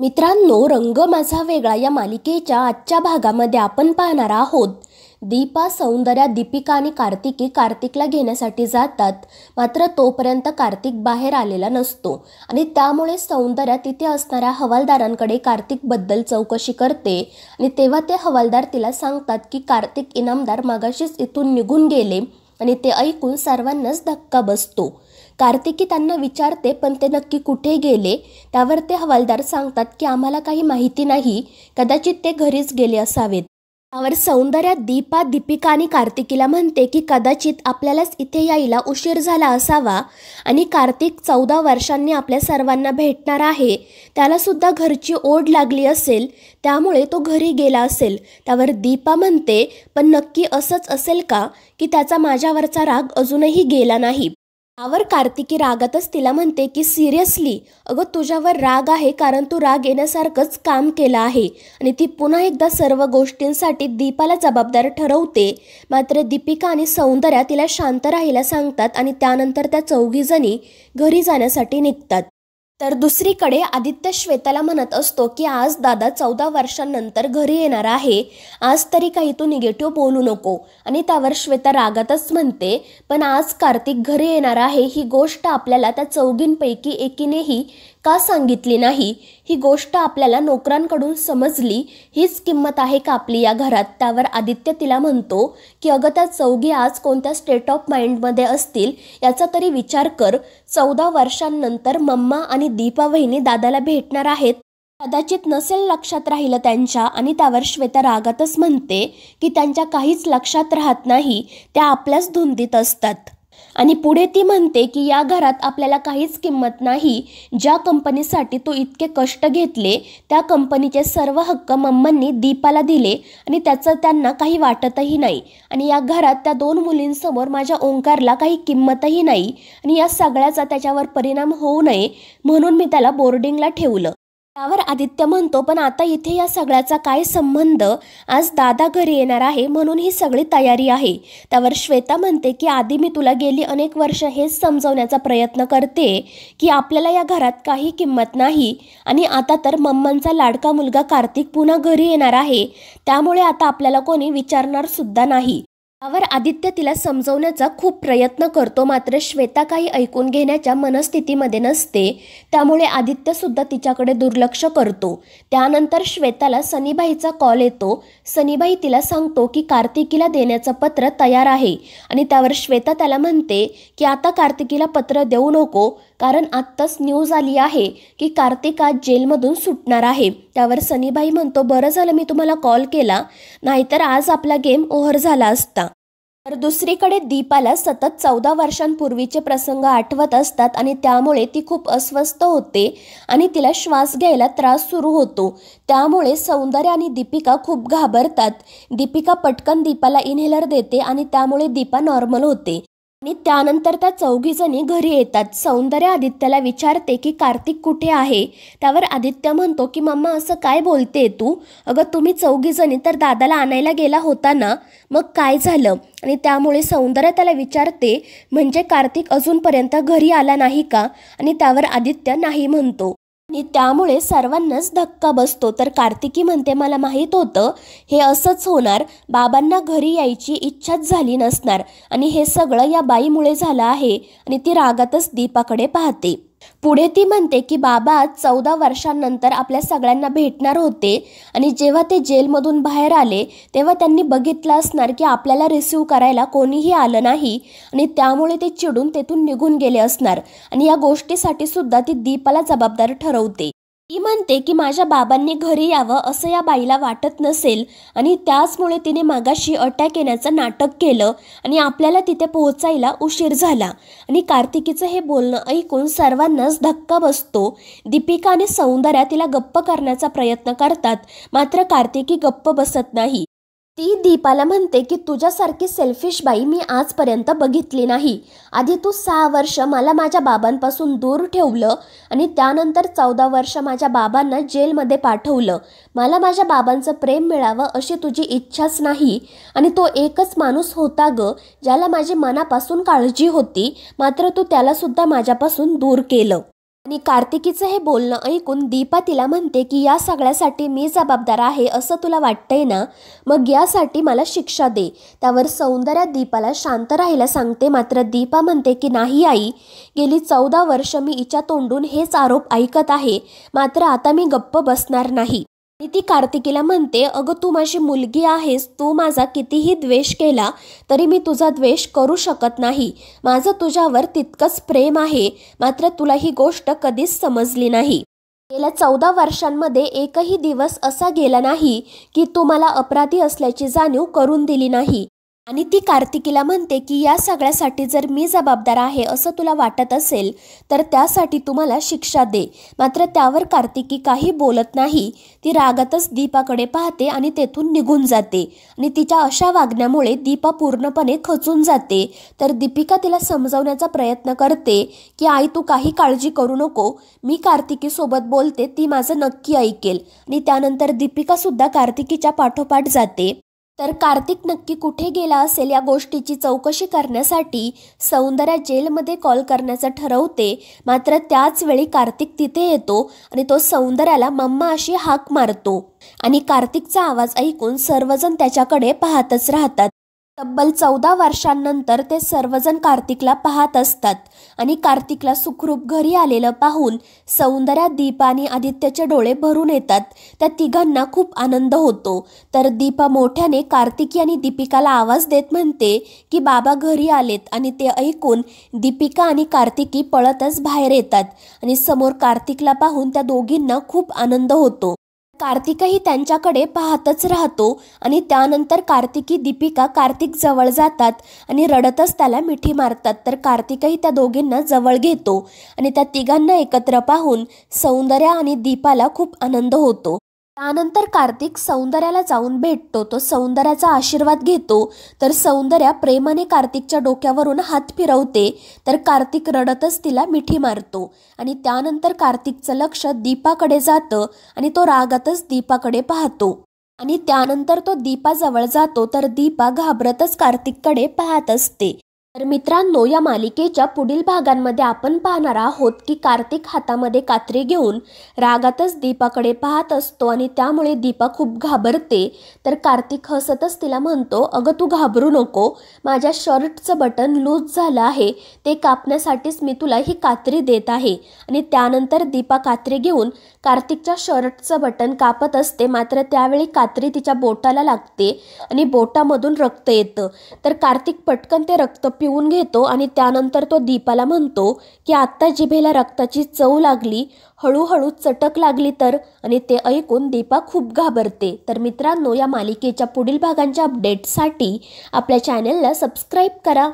मित्रांनो रंग माझा वेगळा या मालिकेच्या आजच्या भागामध्ये आपण पाहणार आहोत दीपा सौंदर्या दीपिका आणि कार्तिकी कार्तिकला घेण्यासाठी जातात मात्र तोपर्यंत कार्तिक बाहेर आलेला नसतो आणि त्यामुळे सौंदर्या तिथे असणाऱ्या हवालदारांकडे कार्तिकबद्दल चौकशी करते आणि तेव्हा ते हवालदार तिला सांगतात की कार्तिक इनामदार मागाशीच इथून निघून गेले आणि ते ऐकून सर्वांनाच धक्का बसतो कार्तिकी त्यांना विचारते पण ते नक्की कुठे गेले त्यावर ते हवालदार सांगतात की आम्हाला काही माहिती नाही कदाचित ते घरीच गेले असावेत त्यावर सौंदर्या दीपा दीपिका आणि कार्तिकीला म्हणते की कदाचित आपल्यालाच इथे यायला उशीर झाला असावा आणि कार्तिक चौदा वर्षांनी आपल्या सर्वांना भेटणार आहे त्यालासुद्धा घरची ओढ लागली असेल त्यामुळे तो घरी गेला असेल त्यावर दीपा म्हणते पण नक्की असंच असेल का की त्याचा माझ्यावरचा राग अजूनही गेला नाही आवर कार्तिकी रागातच तिला म्हणते की सिरियसली अगं तुझ्यावर राग आहे कारण तू राग येण्यासारखंच काम केलं आहे आणि ती पुन्हा एकदा सर्व गोष्टींसाठी दीपाला जबाबदार ठरवते मात्र दीपिका आणि सौंदर्या तिला शांत राहायला सांगतात आणि त्यानंतर त्या चौघीजणी घरी जाण्यासाठी निघतात तर दुसरीकडे आदित्य श्वेताला म्हणत असतो की आज दादा चौदा वर्षांनंतर घरी येणार आहे आज तरी काही तू निगेटिव्ह बोलू नको आणि त्यावर श्वेता रागातच म्हणते पण आज कार्तिक घरी येणार आहे ही गोष्ट आपल्याला त्या चौघींपैकी एकीनेही का सांगितली नाही ही गोष्ट आपल्याला नोकरांकडून समजली हीच किंमत आहे का आपली या घरात त्यावर आदित्य तिला म्हणतो की अगं त्या चौघी आज कोणत्या स्टेट ऑफ माइंडमध्ये असतील याचा तरी विचार कर चौदा वर्षांनंतर मम्मा आणि दीपा वहिनी दादाला भेटणार आहेत कदाचित नसेल लक्षात राहिलं त्यांच्या आणि त्यावर श्वेता रागातच म्हणते की त्यांच्या काहीच लक्षात राहत नाही त्या आपल्याच धुंदीत असतात आणि पुढे ती म्हणते की या घरात आपल्याला काहीच किंमत नाही ज्या कंपनीसाठी तो इतके कष्ट घेतले त्या कंपनीचे सर्व हक्क मम्मांनी दीपाला दिले आणि त्याचं त्यांना काही वाटतही नाही आणि या घरात त्या दोन मुलींसमोर माझ्या ओंकारला काही किंमतही नाही आणि या सगळ्याचा त्याच्यावर परिणाम होऊ नये म्हणून मी त्याला बोर्डिंगला ठेवलं त्यावर आदित्य म्हणतो पण आता इथे या सगळ्याचा काय संबंध आज दादा घरी येणार आहे म्हणून ही सगळी तयारी आहे त्यावर श्वेता म्हणते की आधी मी तुला गेली अनेक वर्ष हेच समजवण्याचा प्रयत्न करते की आपल्याला या घरात काही किंमत नाही आणि आता तर मम्मांचा लाडका मुलगा कार्तिक पुन्हा घरी येणार आहे त्यामुळे आता आपल्याला कोणी विचारणार सुद्धा नाही त्यावर आदित्य तिला समजवण्याचा खूप प्रयत्न करतो मात्र श्वेता काही ऐकून घेण्याच्या मनस्थितीमध्ये नसते त्यामुळे आदित्य सुद्धा तिच्याकडे दुर्लक्ष करतो त्यानंतर श्वेताला सनीबाईचा कॉल येतो सनीबाई तिला सांगतो की कार्तिकीला देण्याचं पत्र तयार आहे आणि त्यावर श्वेता त्याला म्हणते की आता कार्तिकीला पत्र देऊ नको कारण आत्ताच न्यूज आली आहे की कार्तिक आज जेलमधून सुटणार आहे त्यावर सनीबाई म्हणतो बरं झालं मी तुम्हाला कॉल केला नाहीतर आज आपला गेम ओव्हर झाला असता तर दुसरीकडे दीपाला सतत चौदा वर्षांपूर्वीचे प्रसंग आठवत असतात आणि त्यामुळे ती खूप अस्वस्थ होते आणि तिला श्वास घ्यायला त्रास सुरू होतो त्यामुळे सौंदर्य आणि दीपिका खूप घाबरतात दीपिका पटकन दीपाला इन्हेलर देते आणि त्यामुळे दीपा नॉर्मल होते आणि त्यानंतर त्या चौघीजणी घरी येतात सौंदर्य आदित्याला विचारते की कार्तिक कुठे आहे त्यावर आदित्य म्हणतो की मम्मा असं काय बोलते तू अगं तुम्ही चौघीजणी तर दादाला आणायला गेला होता ना मग काय झालं आणि त्यामुळे सौंदर्य त्याला विचारते म्हणजे कार्तिक अजूनपर्यंत घरी आला नाही का आणि त्यावर आदित्य नाही म्हणतो आणि त्यामुळे सर्वांनाच धक्का बसतो तर कार्तिकी म्हणते मला माहीत होतं हे असंच होणार बाबांना घरी यायची इच्छाच झाली नसणार आणि हे सगळं या बाईमुळे झालं आहे आणि ती रागातच दीपाकडे पाहते पुढे ती म्हणते की बाबा चौदा वर्षांनंतर आपल्या सगळ्यांना भेटणार होते आणि जेव्हा ते जेलमधून बाहेर आले तेव्हा त्यांनी बघितलं असणार की आपल्याला रिसिव्ह करायला कोणीही आलं नाही आणि त्यामुळे ते चिडून तेथून निघून गेले असणार आणि या गोष्टीसाठी सुद्धा ती दीपाला जबाबदार ठरवते ती म्हणते की माझ्या बाबांनी घरी यावं असं या बाईला वाटत नसेल आणि त्याचमुळे तिने मागाशी अटॅक येण्याचं नाटक केलं आणि आपल्याला तिथे पोहोचायला उशीर झाला आणि कार्तिकीचं हे बोलणं ऐकून सर्वांनाच धक्का बसतो दीपिका आणि सौंदर्या तिला गप्प करण्याचा प्रयत्न करतात मात्र कार्तिकी गप्प बसत नाही ती दीपाला म्हणते की तुझ्यासारखी सेल्फिश बाई मी आजपर्यंत बघितली नाही आधी तू सहा वर्ष मला माझ्या बाबांपासून दूर ठेवलं आणि त्यानंतर चौदा वर्ष माझ्या बाबांना जेलमध्ये पाठवलं मला माझ्या बाबांचं प्रेम मिळावं अशी तुझी इच्छाच नाही आणि तो एकच माणूस होता ग ज्याला माझी मनापासून काळजी होती मात्र तू त्यालासुद्धा माझ्यापासून दूर केलं आणि कार्तिकीचं हे बोलणं ऐकून दीपा तिला म्हणते की या सगळ्यासाठी मी जबाबदार आहे असं तुला वाटतंय ना मग यासाठी मला शिक्षा दे त्यावर सौंदर्या दीपाला शांत राहायला सांगते मात्र दीपा म्हणते की नाही आई गेली चौदा वर्ष मी इच्या तोंडून हेच आरोप ऐकत आहे मात्र आता मी गप्प बसणार नाही आणि ती कार्तिकीला म्हणते अगं तू माझी मुलगी आहेस तू माझा कितीही द्वेष केला तरी मी तुझा द्वेष करू शकत नाही माझं तुझ्यावर तितकंच प्रेम आहे मात्र तुला ही गोष्ट कधीच समजली नाही गेल्या चौदा वर्षांमध्ये एकही दिवस असा गेला नाही की तू मला अपराधी असल्याची जाणीव करून दिली नाही आणि ती कार्तिकीला म्हणते की या सगळ्यासाठी जर मी जबाबदार आहे असं तुला वाटत असेल तर त्यासाठी तुम्हाला शिक्षा दे मात्र त्यावर कार्तिकी काही बोलत नाही ती रागातच दीपाकडे पाहते आणि तेथून निघून जाते आणि तिच्या अशा वागण्यामुळे दीपा पूर्णपणे खचून जाते तर दीपिका तिला समजवण्याचा प्रयत्न करते की आई तू काही काळजी करू नको मी कार्तिकीसोबत बोलते ती माझं नक्की ऐकेल आणि त्यानंतर दीपिकासुद्धा कार्तिकीच्या पाठोपाठ जाते तर कार्तिक नक्की कुठे गेला असेल या गोष्टीची चौकशी करण्यासाठी सौंदर्या जेलमध्ये कॉल करण्याचं ठरवते मात्र त्याच वेळी कार्तिक तिथे येतो आणि तो सौंदर्याला मम्मा अशी हाक मारतो आणि कार्तिकचा आवाज ऐकून सर्वजण त्याच्याकडे पाहतच राहतात तब्बल चौदा वर्षांनंतर ते सर्वजण कार्तिकला पाहत असतात आणि कार्तिकला सुखरूप घरी आलेलं पाहून सौंदर्या दीपा आणि आदित्यचे डोळे भरून येतात त्या तिघांना खूप आनंद होतो तर दीपा मोठ्याने कार्तिकी आणि दीपिकाला आवाज देत म्हणते की बाबा घरी आलेत आणि ते ऐकून दीपिका आणि कार्तिकी पळतच बाहेर येतात आणि समोर कार्तिकला पाहून त्या दोघींना खूप आनंद होतो कार्तिकही त्यांच्याकडे पाहतच राहतो आणि त्यानंतर कार्तिकी दीपिका कार्तिक जवळ जातात आणि रडतच त्याला मिठी मारतात तर कार्तिकही त्या दोघींना जवळ घेतो आणि त्या तिघांना एकत्र पाहून सौंदर्या आणि दीपाला खूप आनंद होतो त्यानंतर कार्तिक सौंदर्याला जाऊन भेटतो तो सौंदर्याचा आशीर्वाद घेतो तर सौंदर्या प्रेमाने कार्तिकच्या डोक्यावरून हात फिरवते तर कार्तिक रडतच तिला मिठी मारतो आणि त्यानंतर कार्तिकचं लक्ष दीपाकडे जातं आणि तो रागातच दीपाकडे पाहतो आणि त्यानंतर तो दीपाजवळ जातो तर दीपा घाबरतच कार्तिककडे पाहत असते तर मित्रांनो या मालिकेच्या पुढील भागांमध्ये आपण पाहणार आहोत की कार्तिक हातामध्ये कात्री घेऊन रागातच दीपाकडे पाहत असतो आणि त्यामुळे दीपा खूप घाबरते तर कार्तिक हसतच तिला म्हणतो अगं तू घाबरू नको माझ्या शर्टचं बटन लूज झालं आहे ते कापण्यासाठीच मी तुला ही कात्री देत आहे आणि त्यानंतर दीपा कात्री घेऊन कार्तिकच्या शर्टचं बटन कापत असते मात्र त्यावेळी कात्री तिच्या बोटाला लागते आणि बोटामधून रक्त येतं तर कार्तिक पटकन ते रक्त पिऊन घेतो आणि त्यानंतर तो दीपाला म्हणतो की आत्ता जिभेला रक्ताची चव लागली हळूहळू चटक लागली तर आणि ते ऐकून दीपा खूप घाबरते तर मित्रांनो या मालिकेच्या पुढील भागांच्या अपडेटसाठी आपल्या चॅनेलला सबस्क्राईब करा